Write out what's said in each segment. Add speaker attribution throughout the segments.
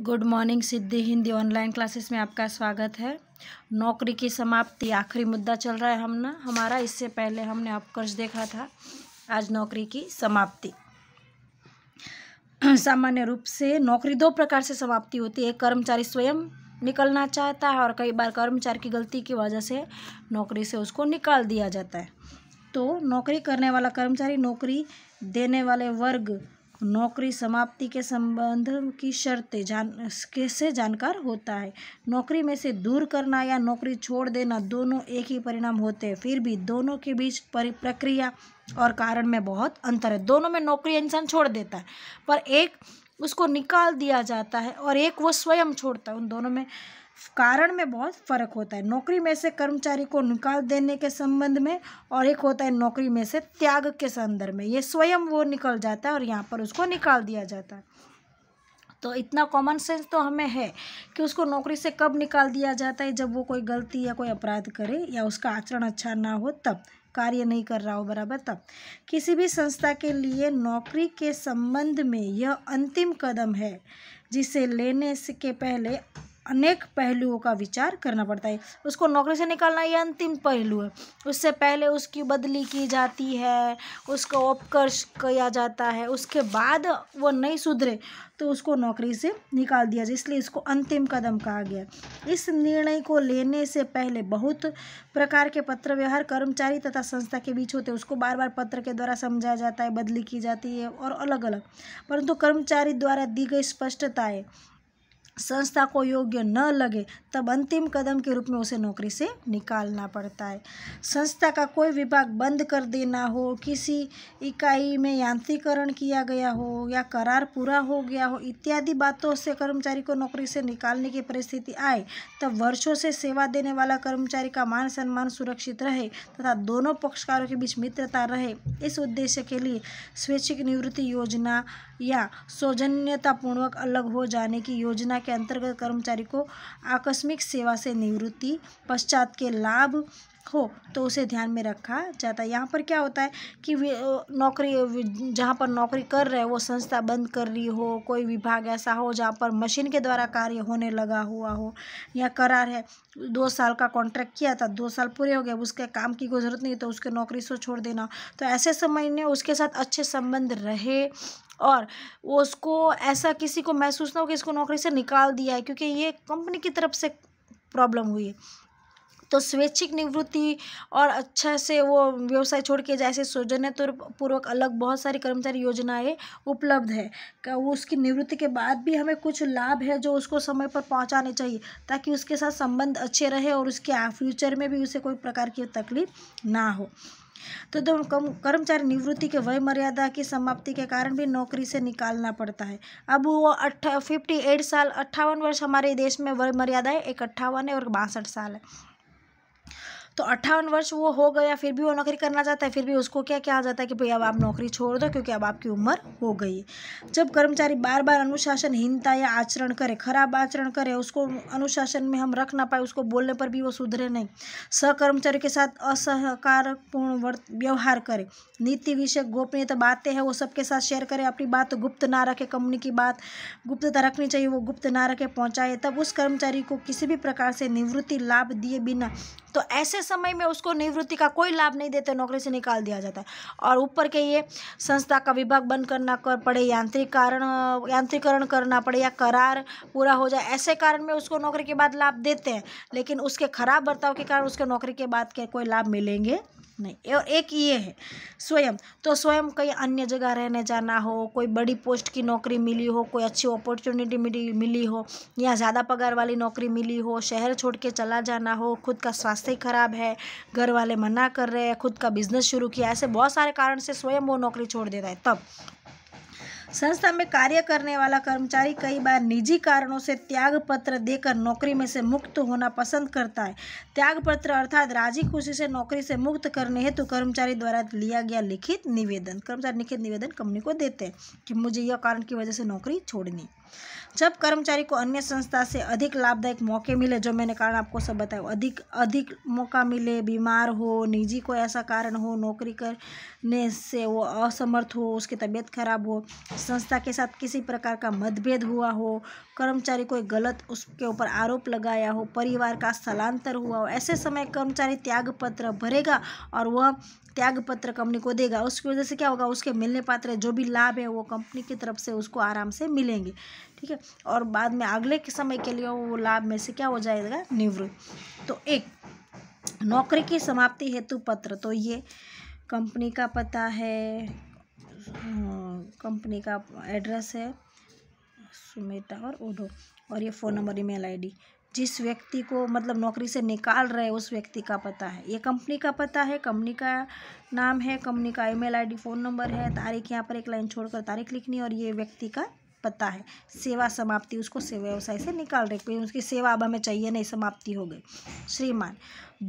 Speaker 1: good morning Siddhi Hindi online classes में आपका स्वागत है नौकरी की समाप्ति आखिरी मुद्दा चल रहा है हम ना हमारा इससे पहले हमने अपकर्ष देखा था आज नौकरी की समाप्ति सामान्य रूप से नौकरी दो प्रकार से समाप्ति होती है कर्मचारी स्वयं निकलना चाहता है और कई बार कर्मचारी की गलती की वजह से नौकरी से उसको निकाल दिया जाता है तो नौकरी करने वाला कर्मचारी नौकरी देने वाले वर्ग नौकरी समाप्ति के संबंध की शर्तें जान कैसे जानकार होता है नौकरी में से दूर करना या नौकरी छोड़ देना दोनों एक ही परिणाम होते हैं फिर भी दोनों के बीच प्रक्रिया और कारण में बहुत अंतर है दोनों में नौकरी इंसान छोड़ देता है पर एक उसको निकाल दिया जाता है और एक वो स्वयं छोड़ता है उन दोनों में कारण में बहुत फ़र्क होता है नौकरी में से कर्मचारी को निकाल देने के संबंध में और एक होता है नौकरी में से त्याग के संदर्भ में ये स्वयं वो निकल जाता है और यहाँ पर उसको निकाल दिया जाता है तो इतना कॉमन सेंस तो हमें है कि उसको नौकरी से कब निकाल दिया जाता है जब वो कोई गलती या कोई अपराध करे या उसका आचरण अच्छा ना हो तब कार्य नहीं कर रहा हो बराबर तब किसी भी संस्था के लिए नौकरी के संबंध में यह अंतिम कदम है जिसे लेने के पहले अनेक पहलुओं का विचार करना पड़ता है उसको नौकरी से निकालना ये अंतिम पहलू है उससे पहले उसकी बदली की जाती है उसको उपकर्ष किया जाता है उसके बाद वो नहीं सुधरे तो उसको नौकरी से निकाल दिया जाए इसलिए इसको अंतिम कदम कहा गया इस निर्णय को लेने से पहले बहुत प्रकार के पत्र व्यवहार कर्मचारी तथा संस्था के बीच होते हैं उसको बार बार पत्र के द्वारा समझाया जाता है बदली की जाती है और अलग अलग परंतु कर्मचारी द्वारा दी गई स्पष्टताएँ संस्था को योग्य न लगे तब अंतिम कदम के रूप में उसे नौकरी से निकालना पड़ता है संस्था का कोई विभाग बंद कर देना हो किसी इकाई में यांत्रिकरण किया गया हो या करार पूरा हो गया हो इत्यादि बातों से कर्मचारी को नौकरी से निकालने की परिस्थिति आए तब वर्षों से सेवा देने वाला कर्मचारी का मान सम्मान सुरक्षित रहे तथा दोनों पक्षकारों के बीच मित्रता रहे इस उद्देश्य के लिए स्वैच्छिक निवृत्ति योजना या सौजन्यतापूर्वक अलग हो जाने की योजना के अंतर्गत कर्मचारी को आकस्मिक सेवा से निवृत्ति पश्चात के लाभ हो तो उसे ध्यान में रखा जाता है यहाँ पर क्या होता है कि नौकरी जहाँ पर नौकरी कर रहे वो संस्था बंद कर रही हो कोई विभाग ऐसा हो जहाँ पर मशीन के द्वारा कार्य होने लगा हुआ हो या करार है दो साल का कॉन्ट्रैक्ट किया था दो साल पूरे हो गए उसके काम की कोई ज़रूरत नहीं तो उसके नौकरी से छोड़ देना तो ऐसे समय में उसके साथ अच्छे संबंध रहे और वो उसको ऐसा किसी को महसूस ना हो कि इसको नौकरी से निकाल दिया है क्योंकि ये कंपनी की तरफ से प्रॉब्लम हुई है तो स्वैच्छिक निवृत्ति और अच्छा से वो व्यवसाय छोड़ के जैसे सौजन्य पूर्वक अलग बहुत सारी कर्मचारी योजनाएं उपलब्ध है वो उसकी निवृत्ति के बाद भी हमें कुछ लाभ है जो उसको समय पर पहुँचाने चाहिए ताकि उसके साथ संबंध अच्छे रहे और उसके फ्यूचर में भी उसे कोई प्रकार की तकलीफ ना हो तो दोनों कम कर्मचारी निवृत्ति के वय मर्यादा की समाप्ति के कारण भी नौकरी से निकालना पड़ता है अब वो अट्ठा फिफ्टी एट साल अट्ठावन वर्ष हमारे देश में वय मर्यादा है एक अट्ठावन है और बासठ साल है तो अट्ठावन वर्ष वो हो गया फिर भी वो नौकरी करना चाहता है फिर भी उसको क्या क्या आ जाता है कि भाई अब आप नौकरी छोड़ दो क्योंकि अब आपकी उम्र हो गई जब कर्मचारी बार बार अनुशासनहीनता या आचरण करे खराब आचरण करे उसको अनुशासन में हम रख ना पाए उसको बोलने पर भी वो सुधरे नहीं सहकर्मचारी के साथ असहकारपूर्ण व्यवहार करे नीति विषय गोपनीयता बातें हैं वो सबके साथ शेयर करे अपनी बात तो गुप्त ना रखे कंपनी की बात गुप्तता रखनी चाहिए वो गुप्त ना रखे पहुँचाए तब उस कर्मचारी को किसी भी प्रकार से निवृत्ति लाभ दिए बिना तो ऐसे समय में उसको निवृत्ति का कोई लाभ नहीं देते नौकरी से निकाल दिया जाता है और ऊपर के ये संस्था का विभाग बंद करना कर पड़े यांत्रिक कारण यांत्रिकरण करना पड़े या करार पूरा हो जाए ऐसे कारण में उसको नौकरी के बाद लाभ देते हैं लेकिन उसके खराब बर्ताव के कारण उसके नौकरी के बाद के कोई लाभ मिलेंगे नहीं और एक ये है स्वयं तो स्वयं कहीं अन्य जगह रहने जाना हो कोई बड़ी पोस्ट की नौकरी मिली हो कोई अच्छी अपॉर्चुनिटी मिली मिली हो या ज़्यादा पगार वाली नौकरी मिली हो शहर छोड़ के चला जाना हो खुद का स्वास्थ्य ख़राब है घर वाले मना कर रहे हैं खुद का बिजनेस शुरू किया ऐसे बहुत सारे कारण से स्वयं वो नौकरी छोड़ देता है तब संस्था में कार्य करने वाला कर्मचारी कई बार निजी कारणों से त्याग पत्र देकर नौकरी में से मुक्त होना पसंद करता है त्याग पत्र अर्थात राजी खुशी से नौकरी से मुक्त करने हेतु कर्मचारी द्वारा लिया गया लिखित निवेदन कर्मचारी लिखित निवेदन कंपनी को देते हैं कि मुझे यह कारण की वजह से नौकरी छोड़नी जब कर्मचारी को अन्य संस्था से अधिक लाभदायक मौके मिले जो मैंने कारण आपको सब बताया अधिक अधिक मौका मिले बीमार हो निजी को ऐसा कारण हो नौकरी करने से वो असमर्थ हो उसकी तबीयत खराब हो संस्था के साथ किसी प्रकार का मतभेद हुआ हो कर्मचारी कोई गलत उसके ऊपर आरोप लगाया हो परिवार का स्थलांतर हुआ हो ऐसे समय कर्मचारी त्यागपत्र भरेगा और वह त्याग पत्र कंपनी को देगा उसकी वजह से क्या होगा उसके मिलने पात्र जो भी लाभ है वो कंपनी की तरफ से उसको आराम से मिलेंगे ठीक है और बाद में अगले के समय के लिए वो लाभ में से क्या हो जाएगा निवृत्त तो एक नौकरी की समाप्ति हेतु पत्र तो ये कंपनी का पता है कंपनी हाँ, का एड्रेस है सुमेटा और ओडो और ये फ़ोन नंबर ईमेल आईडी जिस व्यक्ति को मतलब नौकरी से निकाल रहे उस व्यक्ति का पता है ये कंपनी का पता है कंपनी का नाम है कंपनी का ईमेल आईडी फ़ोन नंबर है तारीख यहाँ पर एक लाइन छोड़कर तारीख लिखनी और ये व्यक्ति का पता है सेवा समाप्ति उसको व्यवसाय से निकाल रहे उसकी सेवा अब हमें चाहिए नहीं समाप्ति हो गई श्रीमान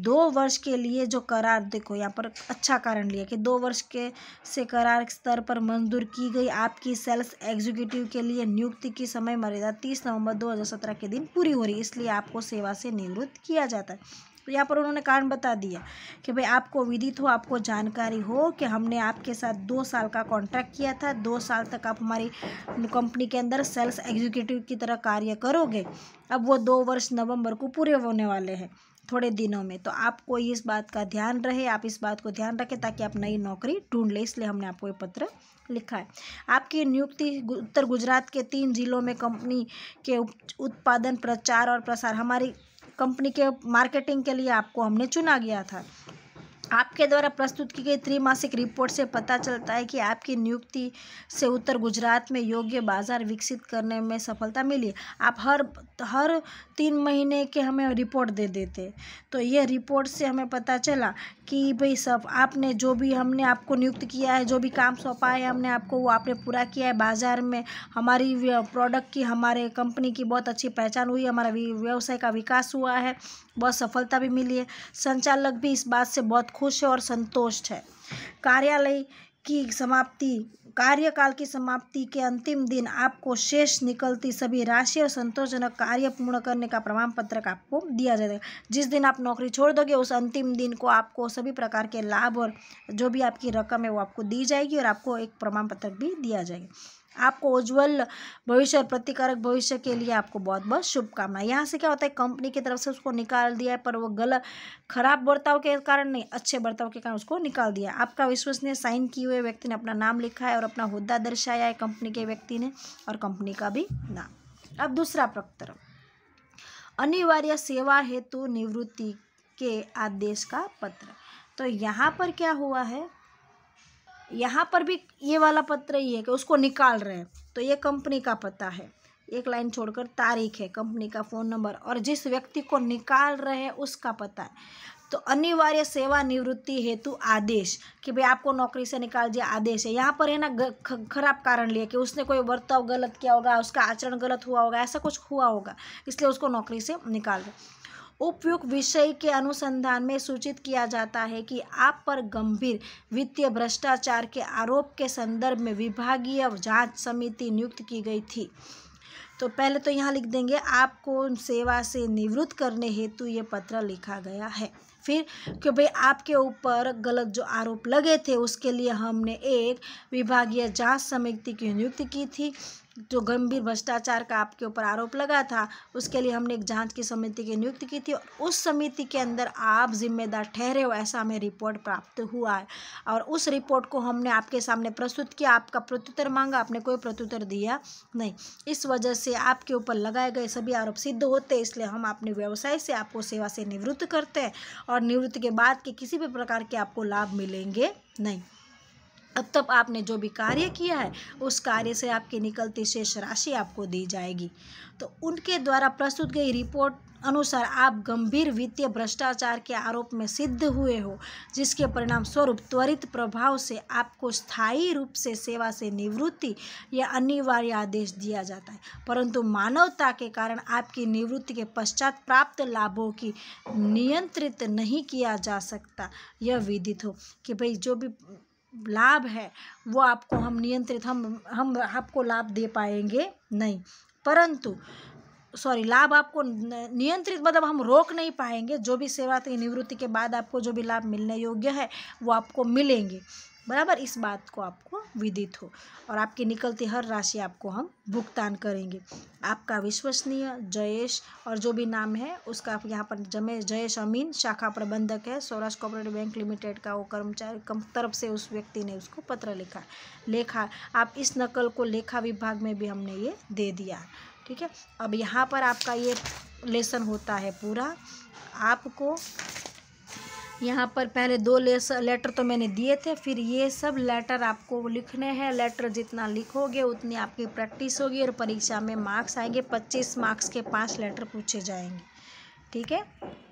Speaker 1: दो वर्ष के लिए जो करार देखो यहाँ पर अच्छा कारण लिया कि दो वर्ष के से करार स्तर पर मंजूर की गई आपकी सेल्स एग्जीक्यूटिव के लिए नियुक्ति की समय मर्यादा तीस नवंबर दो के दिन पूरी हो रही इसलिए आपको सेवा से निवृत्त किया जाता है तो यहाँ पर उन्होंने कारण बता दिया कि भाई आपको विदित हो आपको जानकारी हो कि हमने आपके साथ दो साल का कॉन्ट्रैक्ट किया था दो साल तक आप हमारी कंपनी के अंदर सेल्स एग्जीक्यूटिव की तरह कार्य करोगे अब वो दो वर्ष नवंबर को पूरे होने वाले हैं थोड़े दिनों में तो आपको इस बात का ध्यान रहे आप इस बात को ध्यान रखें ताकि आप नई नौकरी ढूंढ लें इसलिए हमने आपको ये पत्र लिखा है आपकी नियुक्ति उत्तर गुजरात के तीन जिलों में कंपनी के उत्पादन प्रचार और प्रसार हमारी कंपनी के मार्केटिंग के लिए आपको हमने चुना गया था आपके द्वारा प्रस्तुत की गई त्रिमासिक रिपोर्ट से पता चलता है कि आपकी नियुक्ति से उत्तर गुजरात में योग्य बाजार विकसित करने में सफलता मिली आप हर हर तीन महीने के हमें रिपोर्ट दे देते तो ये रिपोर्ट से हमें पता चला कि भाई सब आपने जो भी हमने आपको नियुक्त किया है जो भी काम सौंपा है हमने आपको वो आपने पूरा किया है बाज़ार में हमारी प्रोडक्ट की हमारे कंपनी की बहुत अच्छी पहचान हुई हमारा व्यवसाय का विकास हुआ है बहुत सफलता भी मिली है संचालक भी इस बात से बहुत खुश है और संतुष्ट है कार्यालय की समाप्ति कार्यकाल की समाप्ति के अंतिम दिन आपको शेष निकलती सभी राशि और संतोषजनक कार्य पूर्ण करने का प्रमाण पत्रक आपको दिया जाएगा जिस दिन आप नौकरी छोड़ दोगे उस अंतिम दिन को आपको सभी प्रकार के लाभ और जो भी आपकी रकम है वो आपको दी जाएगी और आपको एक प्रमाण पत्रक भी दिया जाएगा आपको उज्ज्वल भविष्य और प्रतिकारक भविष्य के लिए आपको बहुत बहुत शुभकामनाएं यहाँ से क्या होता है कंपनी की तरफ से उसको निकाल दिया है पर वो गलत खराब बर्ताव के कारण नहीं अच्छे बर्ताव के कारण उसको निकाल दिया आपका विश्वसनीय साइन किए हुए व्यक्ति ने अपना नाम लिखा है और अपना हुद्दा दर्शाया है कंपनी के व्यक्ति ने और कंपनी का भी नाम अब दूसरा प्रकरण अनिवार्य सेवा हेतु निवृत्ति के आदेश का पत्र तो यहाँ पर क्या हुआ है यहाँ पर भी ये वाला पत्र ही है कि उसको निकाल रहे हैं तो ये कंपनी का पता है एक लाइन छोड़कर तारीख है कंपनी का फ़ोन नंबर और जिस व्यक्ति को निकाल रहे हैं उसका पता है तो अनिवार्य सेवा निवृत्ति हेतु आदेश कि भाई आपको नौकरी से निकाल दिया आदेश है यहाँ पर है ना खराब कारण लिए कि उसने कोई बर्ताव गलत किया होगा उसका आचरण गलत हुआ होगा ऐसा कुछ हुआ होगा इसलिए उसको नौकरी से निकाल रहे उपयुक्त विषय के अनुसंधान में सूचित किया जाता है कि आप पर गंभीर वित्तीय भ्रष्टाचार के आरोप के संदर्भ में विभागीय जांच समिति नियुक्त की गई थी तो पहले तो यहाँ लिख देंगे आपको सेवा से निवृत्त करने हेतु ये पत्र लिखा गया है फिर क्यों भाई आपके ऊपर गलत जो आरोप लगे थे उसके लिए हमने एक विभागीय जांच समिति की नियुक्ति की थी जो गंभीर भ्रष्टाचार का आपके ऊपर आरोप लगा था उसके लिए हमने एक जांच की समिति की नियुक्ति की थी और उस समिति के अंदर आप जिम्मेदार ठहरे हो ऐसा हमें रिपोर्ट प्राप्त हुआ है और उस रिपोर्ट को हमने आपके सामने प्रस्तुत किया आपका प्रत्युत्तर मांगा आपने कोई प्रत्युत्तर दिया नहीं इस वजह से आपके ऊपर लगाए गए सभी आरोप सिद्ध होते इसलिए हम अपने व्यवसाय से आपको सेवा से निवृत्त करते हैं और निवृत्त के बाद के किसी भी प्रकार के आपको लाभ मिलेंगे नहीं अब तक आपने जो भी कार्य किया है उस कार्य से आपकी निकलती शेष राशि आपको दी जाएगी तो उनके द्वारा प्रस्तुत गई रिपोर्ट अनुसार आप गंभीर वित्तीय भ्रष्टाचार के आरोप में सिद्ध हुए हो जिसके परिणाम स्वरूप त्वरित प्रभाव से आपको स्थायी रूप से सेवा से निवृत्ति या अनिवार्य आदेश दिया जाता है परंतु मानवता के कारण आपकी निवृत्ति के पश्चात प्राप्त लाभों की नियंत्रित नहीं किया जा सकता यह विदित हो कि भाई जो भी लाभ है वो आपको हम नियंत्रित हम हम आपको लाभ दे पाएंगे नहीं परंतु सॉरी लाभ आपको नियंत्रित मतलब हम रोक नहीं पाएंगे जो भी सेवा निवृत्ति के बाद आपको जो भी लाभ मिलने योग्य है वो आपको मिलेंगे बराबर इस बात को आपको विदित हो और आपकी निकलती हर राशि आपको हम भुगतान करेंगे आपका विश्वसनीय जयेश और जो भी नाम है उसका यहाँ पर जमे जयेश अमीन शाखा प्रबंधक है सौराष्ट्र कोऑपरेटिव बैंक लिमिटेड का वो कर्मचारी कम तरफ से उस व्यक्ति ने उसको पत्र लिखा लेखा आप इस नकल को लेखा विभाग में भी हमने ये दे दिया ठीक है अब यहाँ पर आपका ये लेसन होता है पूरा आपको यहाँ पर पहले दो लेटर तो मैंने दिए थे फिर ये सब लेटर आपको लिखने हैं लेटर जितना लिखोगे उतनी आपकी प्रैक्टिस होगी और परीक्षा में मार्क्स आएंगे पच्चीस मार्क्स के पाँच लेटर पूछे जाएंगे ठीक है